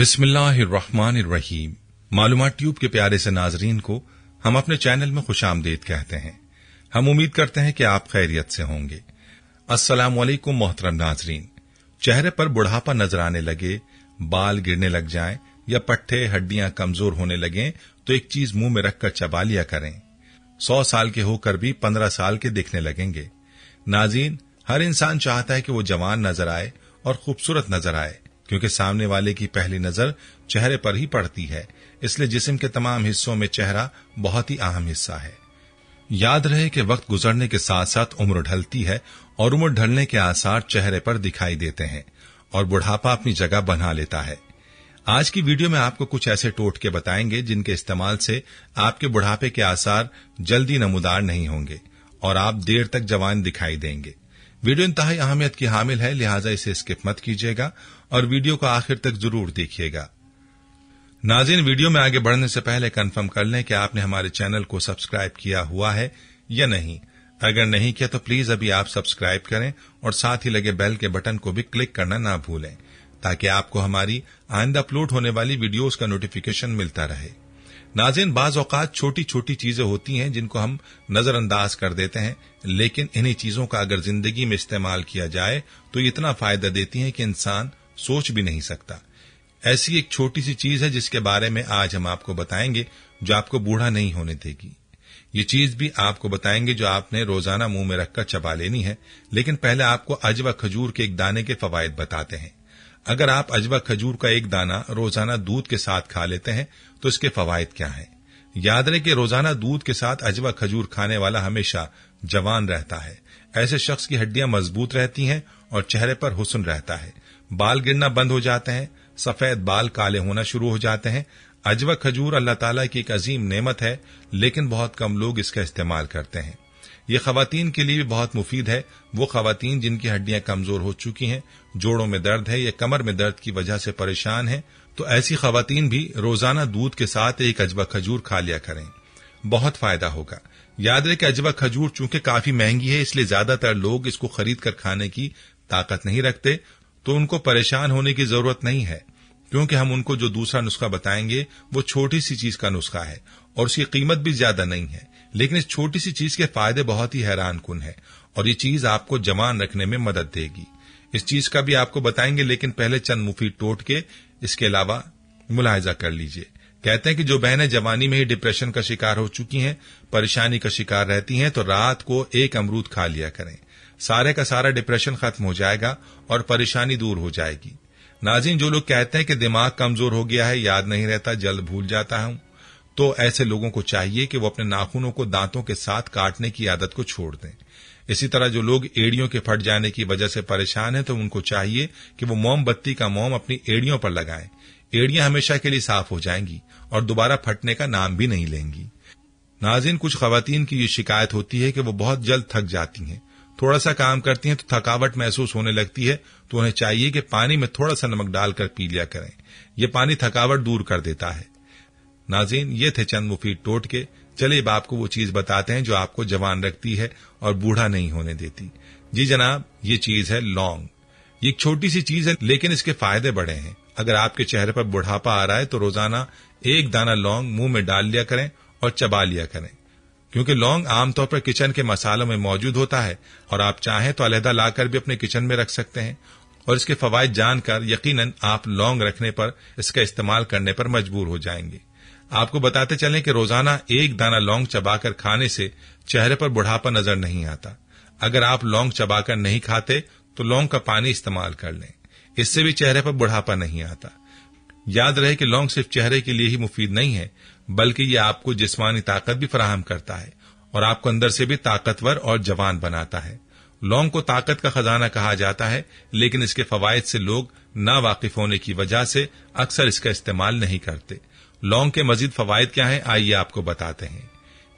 बिस्मिल्लाहिर्रहमानिर्रहीम मालूम ट्यूब के प्यारे से नाजरीन को हम अपने चैनल में खुश आमदेद कहते हैं हम उम्मीद करते हैं कि आप खैरियत से होंगे अस्सलाम वालेकुम मोहतरम नाजरीन चेहरे पर बुढ़ापा नजर आने लगे बाल गिरने लग जाएं या पट्टे हड्डियां कमजोर होने लगें तो एक चीज मुंह में रखकर चबा लिया करें सौ साल के होकर भी पंद्रह साल के दिखने लगेंगे नाजीन हर इंसान चाहता है कि वो जवान नजर आए और खूबसूरत नजर आए क्योंकि सामने वाले की पहली नजर चेहरे पर ही पड़ती है इसलिए जिस्म के तमाम हिस्सों में चेहरा बहुत ही अहम हिस्सा है याद रहे कि वक्त गुजरने के साथ साथ उम्र ढलती है और उम्र ढलने के आसार चेहरे पर दिखाई देते हैं और बुढ़ापा अपनी जगह बना लेता है आज की वीडियो में आपको कुछ ऐसे टोटके बताएंगे जिनके इस्तेमाल से आपके बुढ़ापे के आसार जल्दी नमोदार नहीं होंगे और आप देर तक जवान दिखाई देंगे वीडियो इंतहाई अहमियत की हामिल है लिहाजा इसे स्किप मत कीजिएगा और वीडियो को आखिर तक जरूर देखिएगा नाजिन वीडियो में आगे बढ़ने से पहले कन्फर्म कर लें कि आपने हमारे चैनल को सब्सक्राइब किया हुआ है या नहीं अगर नहीं किया तो प्लीज अभी आप सब्सक्राइब करें और साथ ही लगे बेल के बटन को भी क्लिक करना ना भूलें ताकि आपको हमारी आइंदा अपलोड होने वाली वीडियोस का नोटिफिकेशन मिलता रहे नाजिन बाज अवकात छोटी छोटी चीजें होती हैं जिनको हम नजरअंदाज कर देते हैं लेकिन इन्हीं चीजों का अगर जिंदगी में इस्तेमाल किया जाए तो इतना फायदा देती हैं कि इंसान सोच भी नहीं सकता ऐसी एक छोटी सी चीज है जिसके बारे में आज हम आपको बताएंगे जो आपको बूढ़ा नहीं होने देगी ये चीज भी आपको बताएंगे जो आपने रोजाना मुंह में रखकर चबा लेनी है लेकिन पहले आपको अजवा खजूर के एक दाने के फवायद बताते हैं अगर आप अजवा खजूर का एक दाना रोजाना दूध के साथ खा लेते हैं तो इसके फवायद क्या हैं याद रहे कि रोजाना दूध के साथ अजवा खजूर खाने वाला हमेशा जवान रहता है ऐसे शख्स की हड्डियां मजबूत रहती हैं और चेहरे पर हुसन रहता है बाल गिरना बंद हो जाते हैं सफेद बाल काले होना शुरू हो जाते हैं अजवा खजूर अल्लाह ताला की एक अजीम नेमत है लेकिन बहुत कम लोग इसका इस्तेमाल करते हैं ये खातन के लिए भी बहुत मुफीद है वो खातन जिनकी हड्डियां कमजोर हो चुकी हैं जोड़ों में दर्द है या कमर में दर्द की वजह से परेशान है तो ऐसी खातन भी रोजाना दूध के साथ एक अजवा खजूर खा लिया करें बहुत फायदा होगा याद रहे कि अजवा खजूर चूंकि काफी महंगी है इसलिए ज्यादातर लोग इसको खरीद कर खाने की ताकत नहीं रखते तो उनको परेशान होने की जरूरत नहीं है क्योंकि हम उनको जो दूसरा नुस्खा बताएंगे वो छोटी सी चीज का नुस्खा है और उसकी कीमत भी ज्यादा नहीं है लेकिन इस छोटी सी चीज के फायदे बहुत ही हैरान कन है और ये चीज आपको जवान रखने में मदद देगी इस चीज का भी आपको बताएंगे लेकिन पहले चंद मुफी टोट के इसके अलावा मुलायजा कर लीजिए कहते हैं कि जो बहनें जवानी में ही डिप्रेशन का शिकार हो चुकी हैं परेशानी का शिकार रहती हैं तो रात को एक अमरूद खा लिया करें सारे का सारा डिप्रेशन खत्म हो जाएगा और परेशानी दूर हो जाएगी नाजिन जो लोग कहते हैं कि दिमाग कमजोर हो गया है याद नहीं रहता जल्द भूल जाता हूं तो ऐसे लोगों को चाहिए कि वो अपने नाखूनों को दांतों के साथ काटने की आदत को छोड़ दें इसी तरह जो लोग एड़ियों के फट जाने की वजह से परेशान हैं तो उनको चाहिए कि वो मोमबत्ती का मोम अपनी एड़ियों पर लगाएं एड़ियां हमेशा के लिए साफ हो जाएंगी और दोबारा फटने का नाम भी नहीं लेंगी नाजिन कुछ खातन की ये शिकायत होती है कि वो बहुत जल्द थक जाती हैं थोड़ा सा काम करती हैं तो थकावट महसूस होने लगती है तो उन्हें चाहिए कि पानी में थोड़ा सा नमक डालकर पी लिया करें यह पानी थकावट दूर कर देता है नाजीन ये थे चंद मुफीद टोट के चलिए बाप को वो चीज बताते हैं जो आपको जवान रखती है और बूढ़ा नहीं होने देती जी जनाब ये चीज है लौंग ये एक छोटी सी चीज है लेकिन इसके फायदे बड़े हैं अगर आपके चेहरे पर बुढ़ापा आ रहा है तो रोजाना एक दाना लौंग मुंह में डाल लिया करें और चबा लिया करें क्योंकि लौंग आमतौर पर किचन के मसालों में मौजूद होता है और आप चाहें तो अलहदा लाकर भी अपने किचन में रख सकते हैं और इसके फवायद जानकर यकीनन आप लौंग रखने पर इसका इस्तेमाल करने पर मजबूर हो जाएंगे आपको बताते चलें कि रोजाना एक दाना लौंग चबाकर खाने से चेहरे पर बुढ़ापा नजर नहीं आता अगर आप लौंग चबाकर नहीं खाते तो लौंग का पानी इस्तेमाल कर लें इससे भी चेहरे पर बुढ़ापा नहीं आता याद रहे कि लौंग सिर्फ चेहरे के लिए ही मुफीद नहीं है बल्कि ये आपको जिस्मानी ताकत भी फराहम करता है और आपको अंदर से भी ताकतवर और जवान बनाता है लौंग को ताकत का खजाना कहा जाता है लेकिन इसके फवायद से लोग ना वाकिफ होने की वजह से अक्सर इसका इस्तेमाल नहीं करते लौंग के मजीद फवायद क्या है आइए आपको बताते हैं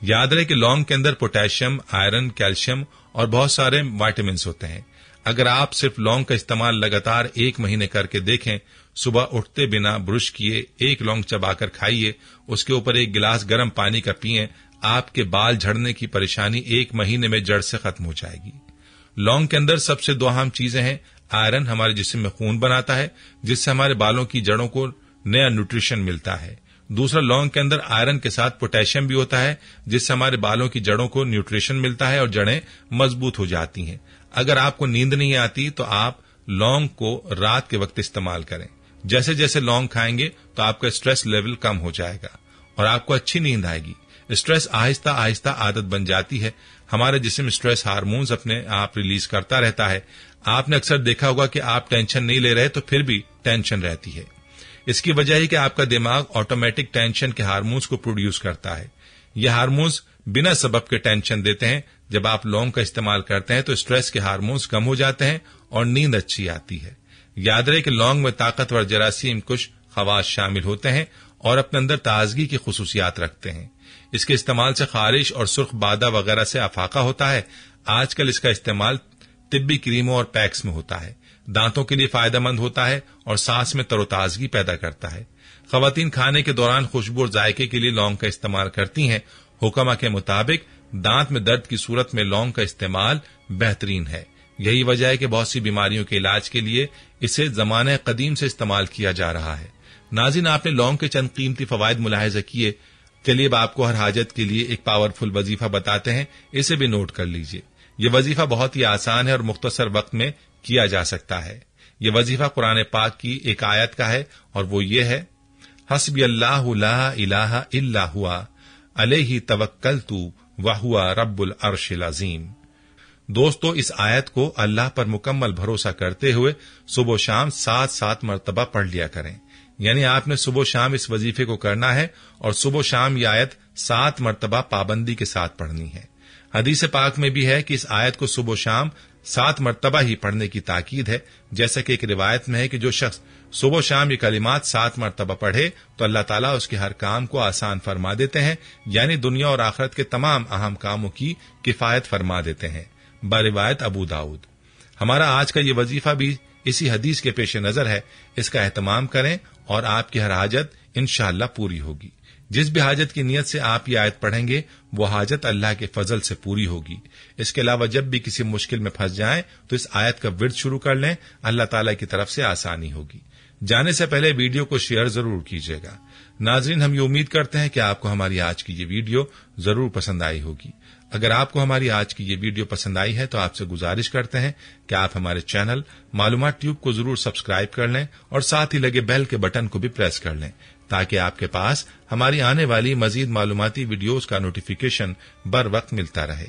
याद रहे कि लौंग के अंदर पोटेशियम आयरन कैल्शियम और बहुत सारे वाइटामिन होते हैं अगर आप सिर्फ लौंग का इस्तेमाल लगातार एक महीने करके देखें सुबह उठते बिना ब्रश किए एक लौंग चबाकर खाइए उसके ऊपर एक गिलास गर्म पानी का पिए आपके बाल झड़ने की परेशानी एक महीने में जड़ से खत्म हो जाएगी लौंग के अंदर सबसे दो अहम चीजें हैं आयरन हमारे जिसम में खून बनाता है जिससे हमारे बालों की जड़ों को नया न्यूट्रिशन मिलता है दूसरा लौंग के अंदर आयरन के साथ पोटेशियम भी होता है जिससे हमारे बालों की जड़ों को न्यूट्रिशन मिलता है और जड़ें मजबूत हो जाती हैं अगर आपको नींद नहीं आती तो आप लौंग को रात के वक्त इस्तेमाल करें जैसे जैसे लौंग खाएंगे तो आपका स्ट्रेस लेवल कम हो जाएगा और आपको अच्छी नींद आएगी स्ट्रेस आहिस्ता आहिस्ता आदत बन जाती है हमारे जिसम स्ट्रेस हार्मोन्स अपने आप रिलीज करता रहता है आपने अक्सर देखा होगा कि आप टेंशन नहीं ले रहे तो फिर भी टेंशन रहती है इसकी वजह है कि आपका दिमाग ऑटोमेटिक टेंशन के हार्मोन्स को प्रोड्यूस करता है ये हार्मोन्स बिना सबब के टेंशन देते हैं जब आप लौंग का इस्तेमाल करते हैं तो स्ट्रेस के हार्मोन्स कम हो जाते हैं और नींद अच्छी आती है याद रहे कि लौंग में ताकतवर जरासीम कुछ खवास शामिल होते हैं और अपने अंदर ताजगी की खसूसियात रखते हैं इसके इस्तेमाल से खारिश और सुर्ख बादा वगैरह से अफाका होता है आजकल इसका इस्तेमाल तिब्बी क्रीमों और पैक्स में होता है दांतों के लिए फायदेमंद होता है और सांस में तरोताजगी पैदा करता है खातन खाने के दौरान खुशबू और जायके के लिए लौंग का इस्तेमाल करती हैं हुक्मा के मुताबिक दांत में दर्द की सूरत में लौंग का इस्तेमाल बेहतरीन है यही वजह है कि बहुत सी बीमारियों के इलाज के लिए इसे जमाने कदीम से इस्तेमाल किया जा रहा है नाजिन आपने लौंग के चंद कीमती फवायद मुलाहजा किए चलिए अब आपको हर हाजत के लिए एक पावरफुल वजीफा बताते हैं इसे भी नोट कर लीजिए ये वजीफा बहुत ही आसान है और मुख्तसर वक्त में किया जा सकता है ये वजीफा कुरान पाक की एक आयत का है और वो ये है हसब अल्लाह इलाह इल्ला हुआ अलह तवक्कल तू वाहुआ रब्बुल अर्शिल दोस्तों इस आयत को अल्लाह पर मुकम्मल भरोसा करते हुए सुबह शाम सात सात मरतबा पढ़ लिया करें यानी आपने सुबह शाम इस वजीफे को करना है और सुबह शाम यह आयत सात मरतबा पाबंदी के साथ पढ़नी है हदीस पाक में भी है कि इस आयत को सुबह शाम सात मरतबा ही पढ़ने की ताकीद है जैसा कि एक रिवायत में है कि जो शख्स सुबह शाम ये कलिमात सात मरतबा पढ़े तो अल्लाह ताला उसके हर काम को आसान फरमा देते हैं यानी दुनिया और आखरत के तमाम अहम कामों की किफायत फरमा देते हैं बरिवायत अबू दाऊद हमारा आज का ये वजीफा भी इसी हदीस के पेश नज़र है इसका अहतमाम करें और आपकी हर हाजत इन पूरी होगी जिस भी हाजत की नीयत से आप ये आयत पढ़ेंगे वो हाजत अल्लाह के फजल से पूरी होगी इसके अलावा जब भी किसी मुश्किल में फंस जाए तो इस आयत का विर्द शुरू कर लें अल्लाह तला की तरफ से आसानी होगी जाने से पहले वीडियो को शेयर जरूर कीजिएगा नाजरीन हम ये उम्मीद करते हैं कि आपको हमारी आज की ये वीडियो जरूर पसंद आई होगी अगर आपको हमारी आज की ये वीडियो पसंद आई है तो आपसे गुजारिश करते हैं कि आप हमारे चैनल मालूमा ट्यूब को जरूर सब्सक्राइब कर लें और साथ ही लगे बेल के बटन को भी प्रेस कर लें ताकि आपके पास हमारी आने वाली मजीद मालूमती वीडियोस का नोटिफिकेशन बर वक्त मिलता रहे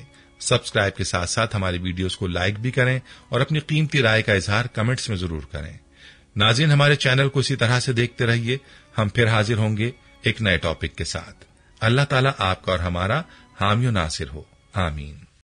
सब्सक्राइब के साथ साथ हमारी वीडियोस को लाइक भी करें और अपनी कीमती राय का इजहार कमेंट्स में जरूर करें नाजिन हमारे चैनल को इसी तरह से देखते रहिए हम फिर हाजिर होंगे एक नए टॉपिक के साथ अल्लाह ताला आपका और हमारा हामियो नासिर हो आमीन